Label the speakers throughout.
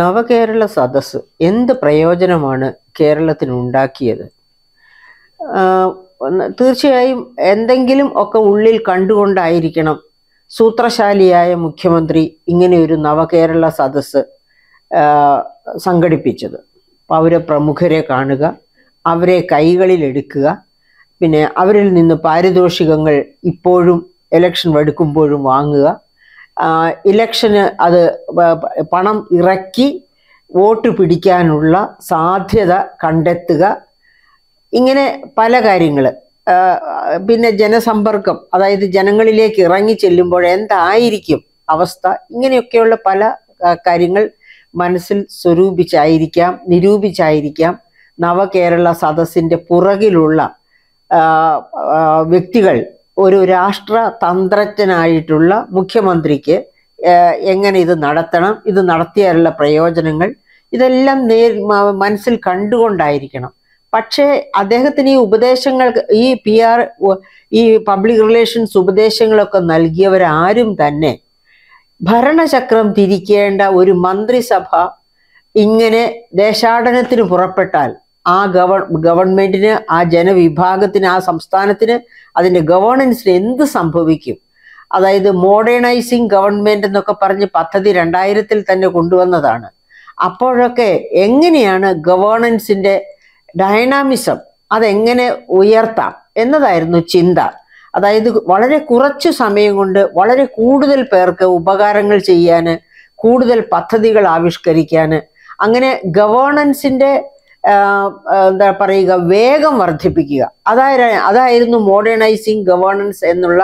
Speaker 1: നവകേരള സദസ് എന്ത് പ്രയോജനമാണ് ഉണ്ടാക്കിയത് തീർച്ചയായും എന്തെങ്കിലും ഒക്കെ ഉള്ളിൽ കണ്ടുകൊണ്ടായിരിക്കണം സൂത്രശാലിയായ മുഖ്യമന്ത്രി ഇങ്ങനെയൊരു നവകേരള സദസ് സംഘടിപ്പിച്ചത് പൗരപ്രമുഖരെ കാണുക അവരെ കൈകളിലെടുക്കുക പിന്നെ അവരിൽ നിന്ന് പാരിതോഷികങ്ങൾ ഇപ്പോഴും എലക്ഷൻ എടുക്കുമ്പോഴും വാങ്ങുക ഇലക്ഷന് അത് പണം ഇറക്കി വോട്ട് പിടിക്കാനുള്ള സാധ്യത കണ്ടെത്തുക ഇങ്ങനെ പല കാര്യങ്ങൾ പിന്നെ ജനസമ്പർക്കം അതായത് ജനങ്ങളിലേക്ക് ഇറങ്ങി ചെല്ലുമ്പോൾ എന്തായിരിക്കും അവസ്ഥ ഇങ്ങനെയൊക്കെയുള്ള പല കാര്യങ്ങൾ മനസ്സിൽ സ്വരൂപിച്ചായിരിക്കാം നിരൂപിച്ചായിരിക്കാം നവകേരള സദസ്സിൻ്റെ പുറകിലുള്ള വ്യക്തികൾ ഒരു രാഷ്ട്ര തന്ത്രജ്ഞനായിട്ടുള്ള മുഖ്യമന്ത്രിക്ക് എങ്ങനെ ഇത് നടത്തണം ഇത് നടത്തിയാലുള്ള പ്രയോജനങ്ങൾ ഇതെല്ലാം നേർ മനസ്സിൽ കണ്ടുകൊണ്ടായിരിക്കണം പക്ഷേ അദ്ദേഹത്തിന് ഈ ഉപദേശങ്ങൾ ഈ പി ആർ ഈ പബ്ലിക് റിലേഷൻസ് ഉപദേശങ്ങളൊക്കെ നൽകിയവരാരും തന്നെ ഭരണചക്രം തിരിക്കേണ്ട ഒരു മന്ത്രിസഭ ഇങ്ങനെ ദേശാടനത്തിന് പുറപ്പെട്ടാൽ ആ ഗവ ഗവൺമെന്റിന് ആ ജനവിഭാഗത്തിന് ആ സംസ്ഥാനത്തിന് അതിന്റെ ഗവേണൻസിന് എന്ത് സംഭവിക്കും അതായത് മോഡേണൈസിങ് ഗവൺമെന്റ് എന്നൊക്കെ പറഞ്ഞ് പദ്ധതി രണ്ടായിരത്തിൽ തന്നെ കൊണ്ടുവന്നതാണ് അപ്പോഴൊക്കെ എങ്ങനെയാണ് ഗവേണൻസിന്റെ ഡയനാമിസം അതെങ്ങനെ ഉയർത്താം എന്നതായിരുന്നു ചിന്ത അതായത് വളരെ കുറച്ച് സമയം കൊണ്ട് വളരെ കൂടുതൽ പേർക്ക് ഉപകാരങ്ങൾ ചെയ്യാൻ കൂടുതൽ പദ്ധതികൾ ആവിഷ്കരിക്കാൻ അങ്ങനെ ഗവേണൻസിന്റെ എന്താ പറയുക വേഗം വർദ്ധിപ്പിക്കുക അതായിരുന്നു അതായിരുന്നു മോഡേണൈസിങ് ഗവേണൻസ് എന്നുള്ള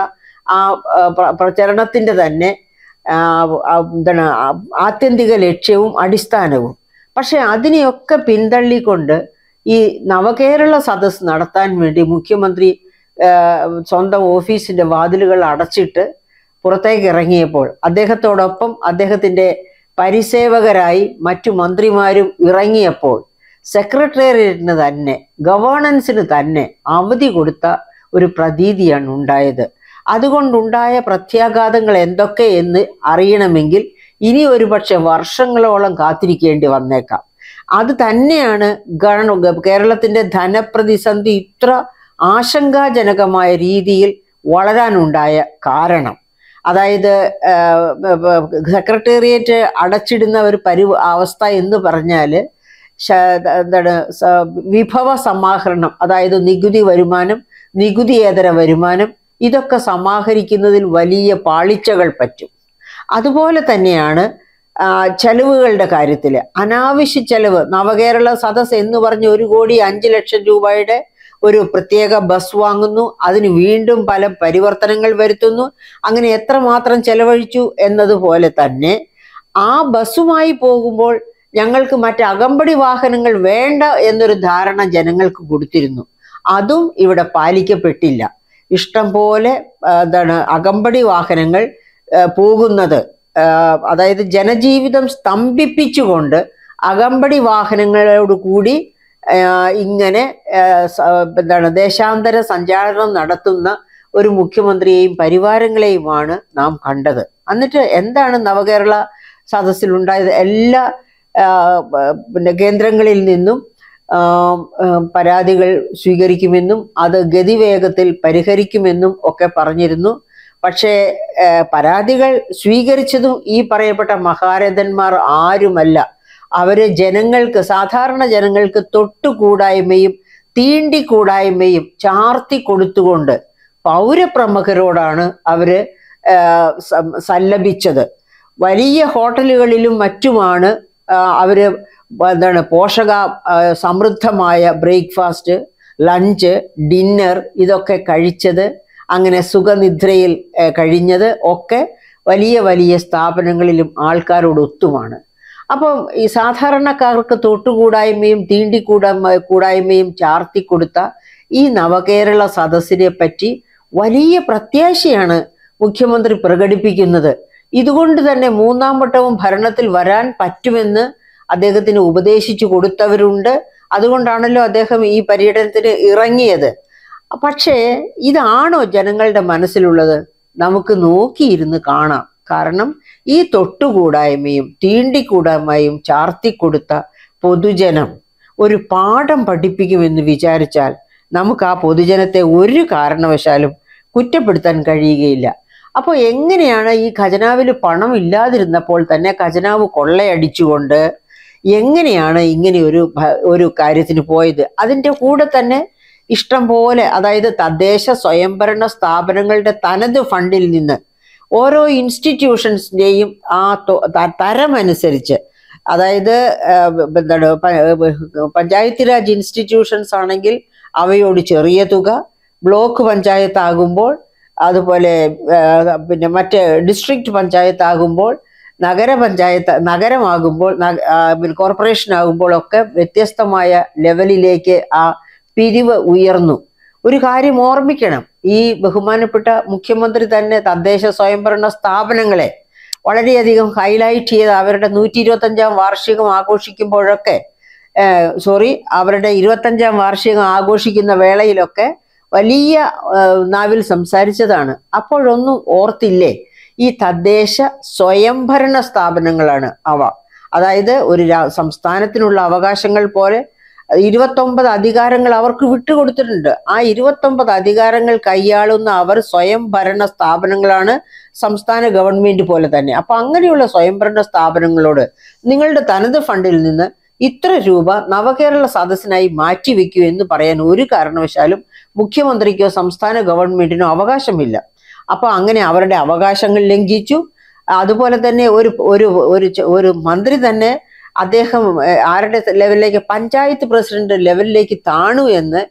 Speaker 1: ആ പ്രചരണത്തിൻ്റെ തന്നെ എന്താണ് ആത്യന്തിക ലക്ഷ്യവും അടിസ്ഥാനവും പക്ഷെ അതിനെയൊക്കെ പിന്തള്ളിക്കൊണ്ട് ഈ നവകേരള സദസ് നടത്താൻ വേണ്ടി മുഖ്യമന്ത്രി സ്വന്തം ഓഫീസിൻ്റെ വാതിലുകൾ അടച്ചിട്ട് പുറത്തേക്ക് ഇറങ്ങിയപ്പോൾ അദ്ദേഹത്തോടൊപ്പം അദ്ദേഹത്തിൻ്റെ പരിസേവകരായി മറ്റു മന്ത്രിമാരും ഇറങ്ങിയപ്പോൾ സെക്രട്ടേറിയറ്റിന് തന്നെ ഗവേണൻസിന് തന്നെ അവധി കൊടുത്ത ഒരു പ്രതീതിയാണ് ഉണ്ടായത് അതുകൊണ്ടുണ്ടായ പ്രത്യാഘാതങ്ങൾ എന്തൊക്കെ എന്ന് അറിയണമെങ്കിൽ ഇനി ഒരുപക്ഷെ വർഷങ്ങളോളം കാത്തിരിക്കേണ്ടി വന്നേക്കാം അത് തന്നെയാണ് കേരളത്തിന്റെ ധനപ്രതിസന്ധി ഇത്ര ആശങ്കാജനകമായ രീതിയിൽ വളരാനുണ്ടായ കാരണം അതായത് സെക്രട്ടേറിയറ്റ് അടച്ചിടുന്ന ഒരു പരി അവസ്ഥ എന്ന് പറഞ്ഞാൽ എന്താണ് വിഭവ സമാഹരണം അതായത് നികുതി വരുമാനം നികുതിയേതര വരുമാനം ഇതൊക്കെ സമാഹരിക്കുന്നതിൽ വലിയ പാളിച്ചകൾ പറ്റും അതുപോലെ തന്നെയാണ് ചെലവുകളുടെ കാര്യത്തിൽ അനാവശ്യ ചെലവ് നവകേരള സദസ് എന്ന് പറഞ്ഞ് ഒരു കോടി അഞ്ച് ലക്ഷം രൂപയുടെ ഒരു പ്രത്യേക ബസ് വാങ്ങുന്നു അതിന് വീണ്ടും പല പരിവർത്തനങ്ങൾ വരുത്തുന്നു അങ്ങനെ എത്രമാത്രം ചെലവഴിച്ചു എന്നതുപോലെ തന്നെ ആ ബസ്സുമായി പോകുമ്പോൾ ഞങ്ങൾക്ക് മറ്റ് അകമ്പടി വാഹനങ്ങൾ വേണ്ട എന്നൊരു ധാരണ ജനങ്ങൾക്ക് കൊടുത്തിരുന്നു അതും ഇവിടെ പാലിക്കപ്പെട്ടില്ല ഇഷ്ടം പോലെ എന്താണ് അകമ്പടി വാഹനങ്ങൾ പോകുന്നത് അതായത് ജനജീവിതം സ്തംഭിപ്പിച്ചുകൊണ്ട് അകമ്പടി വാഹനങ്ങളോട് കൂടി ഇങ്ങനെ എന്താണ് ദേശാന്തര സഞ്ചാരണം നടത്തുന്ന ഒരു മുഖ്യമന്ത്രിയെയും പരിവാരങ്ങളെയുമാണ് നാം കണ്ടത് എന്നിട്ട് എന്താണ് നവകേരള സദസ്സിലുണ്ടായത് എല്ലാ പിന്നെ കേന്ദ്രങ്ങളിൽ നിന്നും പരാതികൾ സ്വീകരിക്കുമെന്നും അത് ഗതിവേഗത്തിൽ പരിഹരിക്കുമെന്നും ഒക്കെ പറഞ്ഞിരുന്നു പക്ഷേ പരാതികൾ സ്വീകരിച്ചതും ഈ പറയപ്പെട്ട മഹാരഥന്മാർ ആരുമല്ല അവര് ജനങ്ങൾക്ക് സാധാരണ ജനങ്ങൾക്ക് തൊട്ടുകൂടായ്മയും കൂടായ്മയും ചാർത്തി കൊടുത്തുകൊണ്ട് പൗരപ്രമുഖരോടാണ് അവര് സല്ലപിച്ചത് വലിയ ഹോട്ടലുകളിലും മറ്റുമാണ് അവർ എന്താണ് പോഷക സമൃദ്ധമായ ബ്രേക്ക്ഫാസ്റ്റ് ലഞ്ച് ഡിന്നർ ഇതൊക്കെ കഴിച്ചത് അങ്ങനെ സുഖനിദ്രയിൽ കഴിഞ്ഞത് ഒക്കെ വലിയ വലിയ സ്ഥാപനങ്ങളിലും ആൾക്കാരോട് ഒത്തുമാണ് അപ്പം ഈ സാധാരണക്കാർക്ക് തൊട്ടുകൂടായ്മയും തീണ്ടിക്കൂടാ കൂടായ്മയും കൊടുത്ത ഈ നവകേരള സദസ്സിനെ പറ്റി വലിയ പ്രത്യാശയാണ് മുഖ്യമന്ത്രി പ്രകടിപ്പിക്കുന്നത് ഇതുകൊണ്ട് തന്നെ മൂന്നാം വട്ടവും ഭരണത്തിൽ വരാൻ പറ്റുമെന്ന് അദ്ദേഹത്തിന് ഉപദേശിച്ചു കൊടുത്തവരുണ്ട് അതുകൊണ്ടാണല്ലോ അദ്ദേഹം ഈ പര്യടനത്തിന് ഇറങ്ങിയത് പക്ഷേ ഇതാണോ ജനങ്ങളുടെ മനസ്സിലുള്ളത് നമുക്ക് നോക്കിയിരുന്ന് കാണാം കാരണം ഈ തൊട്ടുകൂടായ്മയും തീണ്ടിക്കൂടായ്മയും ചാർത്തിക്കൊടുത്ത പൊതുജനം ഒരു പാഠം പഠിപ്പിക്കുമെന്ന് വിചാരിച്ചാൽ നമുക്ക് ആ പൊതുജനത്തെ ഒരു കാരണവശാലും കുറ്റപ്പെടുത്താൻ കഴിയുകയില്ല അപ്പോൾ എങ്ങനെയാണ് ഈ ഖജനാവിൽ പണം ഇല്ലാതിരുന്നപ്പോൾ തന്നെ ഖജനാവ് കൊള്ളയടിച്ചുകൊണ്ട് എങ്ങനെയാണ് ഇങ്ങനെ ഒരു ഒരു കാര്യത്തിന് പോയത് അതിൻ്റെ കൂടെ തന്നെ ഇഷ്ടം പോലെ അതായത് തദ്ദേശ സ്വയംഭരണ സ്ഥാപനങ്ങളുടെ തനത് ഫണ്ടിൽ നിന്ന് ഓരോ ഇൻസ്റ്റിറ്റ്യൂഷൻസിൻ്റെയും ആ തരമനുസരിച്ച് അതായത് എന്താണ് പഞ്ചായത്ത് രാജ് ഇൻസ്റ്റിറ്റ്യൂഷൻസ് ആണെങ്കിൽ അവയോട് ചെറിയ തുക ബ്ലോക്ക് പഞ്ചായത്ത് ആകുമ്പോൾ അതുപോലെ പിന്നെ മറ്റ് ഡിസ്ട്രിക്ട് പഞ്ചായത്ത് ആകുമ്പോൾ നഗരപഞ്ചായത്ത് നഗരമാകുമ്പോൾ കോർപ്പറേഷൻ ആകുമ്പോൾ ഒക്കെ വ്യത്യസ്തമായ ലെവലിലേക്ക് ആ പിരിവ് ഉയർന്നു ഒരു കാര്യം ഓർമ്മിക്കണം ഈ ബഹുമാനപ്പെട്ട മുഖ്യമന്ത്രി തന്നെ തദ്ദേശ സ്വയംഭരണ സ്ഥാപനങ്ങളെ വളരെയധികം ഹൈലൈറ്റ് ചെയ്ത് അവരുടെ നൂറ്റി ഇരുപത്തഞ്ചാം വാർഷികം ആഘോഷിക്കുമ്പോഴൊക്കെ സോറി അവരുടെ ഇരുപത്തഞ്ചാം വാർഷികം ആഘോഷിക്കുന്ന വേളയിലൊക്കെ വലിയ നാവിൽ സംസാരിച്ചതാണ് അപ്പോഴൊന്നും ഓർത്തില്ലേ ഈ തദ്ദേശ സ്വയംഭരണ സ്ഥാപനങ്ങളാണ് അവ അതായത് ഒരു സംസ്ഥാനത്തിനുള്ള അവകാശങ്ങൾ പോലെ ഇരുപത്തൊമ്പത് അധികാരങ്ങൾ അവർക്ക് വിട്ടുകൊടുത്തിട്ടുണ്ട് ആ ഇരുപത്തൊമ്പത് അധികാരങ്ങൾ കൈയാളുന്ന അവർ സ്വയംഭരണ സ്ഥാപനങ്ങളാണ് സംസ്ഥാന ഗവൺമെന്റ് പോലെ തന്നെ അപ്പൊ അങ്ങനെയുള്ള സ്വയംഭരണ സ്ഥാപനങ്ങളോട് നിങ്ങളുടെ തനത് ഫണ്ടിൽ നിന്ന് ഇത്ര രൂപ നവകേരള സദസ്സിനായി മാറ്റിവെക്കൂ എന്ന് പറയാൻ ഒരു കാരണവശാലും മുഖ്യമന്ത്രിക്കോ സംസ്ഥാന ഗവൺമെന്റിനോ അവകാശമില്ല അപ്പോൾ അങ്ങനെ അവരുടെ അവകാശങ്ങൾ ലംഘിച്ചു അതുപോലെ തന്നെ ഒരു ഒരു ഒരു ഒരു മന്ത്രി തന്നെ അദ്ദേഹം ആരുടെ ലെവലിലേക്ക് പഞ്ചായത്ത് പ്രസിഡന്റ് ലെവലിലേക്ക് താണു എന്ന്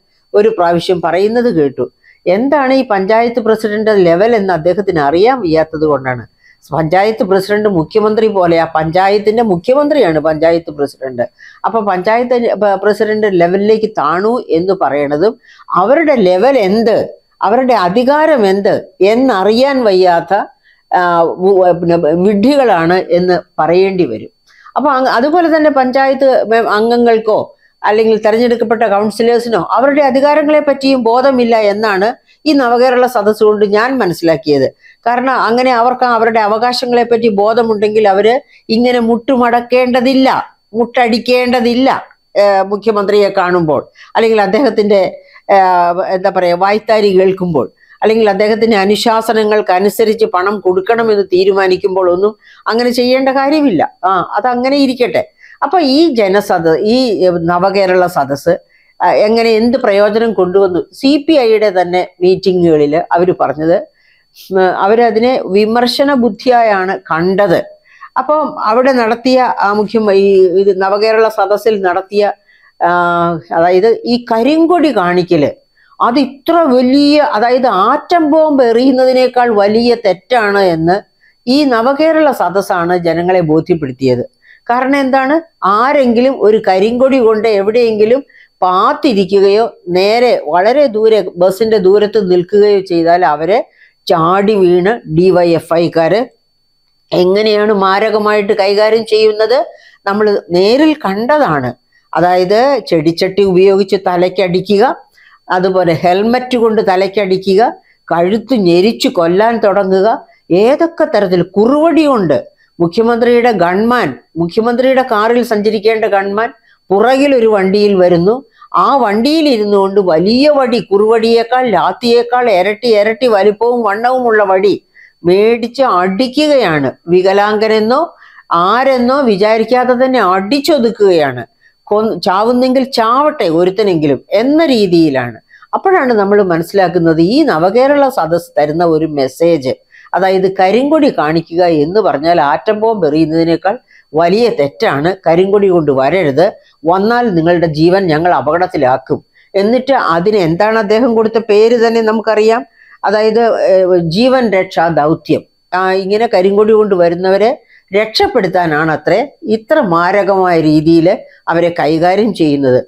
Speaker 1: ഒരു പ്രാവശ്യം പറയുന്നത് കേട്ടു എന്താണ് ഈ പഞ്ചായത്ത് പ്രസിഡന്റ് ലെവൽ എന്ന് അദ്ദേഹത്തിന് അറിയാൻ വയ്യാത്തത് കൊണ്ടാണ് പഞ്ചായത്ത് പ്രസിഡന്റ് മുഖ്യമന്ത്രി പോലെയാ പഞ്ചായത്തിന്റെ മുഖ്യമന്ത്രിയാണ് പഞ്ചായത്ത് പ്രസിഡന്റ് അപ്പൊ പഞ്ചായത്ത് പ്രസിഡന്റ് ലെവലിലേക്ക് താണു എന്ന് പറയണതും അവരുടെ ലെവൽ എന്ത് അവരുടെ അധികാരം എന്ത് എന്നറിയാൻ വയ്യാത്ത വിഡ്ഢികളാണ് എന്ന് പറയേണ്ടി വരും അപ്പൊ അതുപോലെ തന്നെ പഞ്ചായത്ത് അംഗങ്ങൾക്കോ അല്ലെങ്കിൽ തെരഞ്ഞെടുക്കപ്പെട്ട കൗൺസിലേഴ്സിനോ അവരുടെ അധികാരങ്ങളെ പറ്റിയും ബോധമില്ല എന്നാണ് ഈ നവകേരള സദസ് കൊണ്ട് ഞാൻ മനസ്സിലാക്കിയത് കാരണം അങ്ങനെ അവർക്ക് അവരുടെ അവകാശങ്ങളെ പറ്റി ബോധമുണ്ടെങ്കിൽ അവര് ഇങ്ങനെ മുട്ടുമടക്കേണ്ടതില്ല മുട്ടടിക്കേണ്ടതില്ല മുഖ്യമന്ത്രിയെ കാണുമ്പോൾ അല്ലെങ്കിൽ അദ്ദേഹത്തിൻ്റെ എന്താ പറയുക വായ്ത്താരി കേൾക്കുമ്പോൾ അല്ലെങ്കിൽ അദ്ദേഹത്തിൻ്റെ അനുശാസനങ്ങൾക്ക് അനുസരിച്ച് പണം കൊടുക്കണമെന്ന് തീരുമാനിക്കുമ്പോൾ ഒന്നും അങ്ങനെ ചെയ്യേണ്ട കാര്യമില്ല ആ അതങ്ങനെ ഇരിക്കട്ടെ അപ്പൊ ഈ ജനസദ ഈ നവകേരള സദസ്സ് എങ്ങനെ എന്ത് പ്രയോജനം കൊണ്ടുവന്നു സി പി ഐയുടെ തന്നെ മീറ്റിങ്ങുകളിൽ അവർ പറഞ്ഞത് അവരതിനെ വിമർശന ബുദ്ധിയായാണ് കണ്ടത് അപ്പം അവിടെ നടത്തിയ ആ മുഖ്യം ഈ ഇത് നവകേരള സദസ്സിൽ നടത്തിയ അതായത് ഈ കരിങ്കൊടി കാണിക്കല് അത് ഇത്ര വലിയ അതായത് ആറ്റം ബോംബ് എറിയുന്നതിനേക്കാൾ വലിയ തെറ്റാണ് എന്ന് ഈ നവകേരള സദസ്സാണ് ജനങ്ങളെ ബോധ്യപ്പെടുത്തിയത് കാരണം എന്താണ് ആരെങ്കിലും ഒരു കരിങ്കൊടി കൊണ്ട് എവിടെയെങ്കിലും പാത്തിരിക്കുകയോ നേരെ വളരെ ദൂരെ ബസ്സിന്റെ ദൂരത്ത് നിൽക്കുകയോ ചെയ്താൽ അവരെ ചാടി വീണ് ഡിവൈഎഫ്ഐക്കാര് എങ്ങനെയാണ് മാരകമായിട്ട് കൈകാര്യം ചെയ്യുന്നത് നമ്മൾ നേരിൽ കണ്ടതാണ് അതായത് ചെടിച്ചട്ടി ഉപയോഗിച്ച് തലയ്ക്കടിക്കുക അതുപോലെ ഹെൽമറ്റ് കൊണ്ട് തലയ്ക്കടിക്കുക കഴുത്ത് ഞെരിച്ചു കൊല്ലാൻ തുടങ്ങുക ഏതൊക്കെ തരത്തിൽ കൊണ്ട് മുഖ്യമന്ത്രിയുടെ ഗൺമാൻ മുഖ്യമന്ത്രിയുടെ കാറിൽ സഞ്ചരിക്കേണ്ട ഗൺമാൻ പുറകിൽ ഒരു വണ്ടിയിൽ വരുന്നു ആ വണ്ടിയിൽ ഇരുന്നുകൊണ്ട് വലിയ വടി കുറുവടിയേക്കാൾ ലാത്തിയേക്കാൾ ഇരട്ടി ഇരട്ടി വലിപ്പവും വണ്ണവുമുള്ള വടി മേടിച്ച് അടിക്കുകയാണ് വികലാംഗനെന്നോ ആരെന്നോ വിചാരിക്കാതെ തന്നെ അടിച്ചൊതുക്കുകയാണ് കൊ ചാവുന്നെങ്കിൽ ചാവട്ടെ ഒരുത്തനെങ്കിലും എന്ന രീതിയിലാണ് അപ്പോഴാണ് നമ്മൾ മനസ്സിലാക്കുന്നത് ഈ നവകേരള സദസ് തരുന്ന ഒരു മെസ്സേജ് അതായത് കരിങ്കൊടി കാണിക്കുക എന്ന് പറഞ്ഞാൽ ആറ്റംപോം എറിയുന്നതിനേക്കാൾ വലിയ തെറ്റാണ് കരിങ്കൊടി കൊണ്ട് വരരുത് വന്നാൽ നിങ്ങളുടെ ജീവൻ ഞങ്ങൾ അപകടത്തിലാക്കും എന്നിട്ട് അതിന് എന്താണ് അദ്ദേഹം കൊടുത്ത പേര് തന്നെ നമുക്കറിയാം അതായത് ജീവൻ രക്ഷാ ദൗത്യം ഇങ്ങനെ കരിങ്കൊടി കൊണ്ട് വരുന്നവരെ രക്ഷപ്പെടുത്താനാണ് ഇത്ര മാരകമായ രീതിയിൽ അവരെ കൈകാര്യം ചെയ്യുന്നത്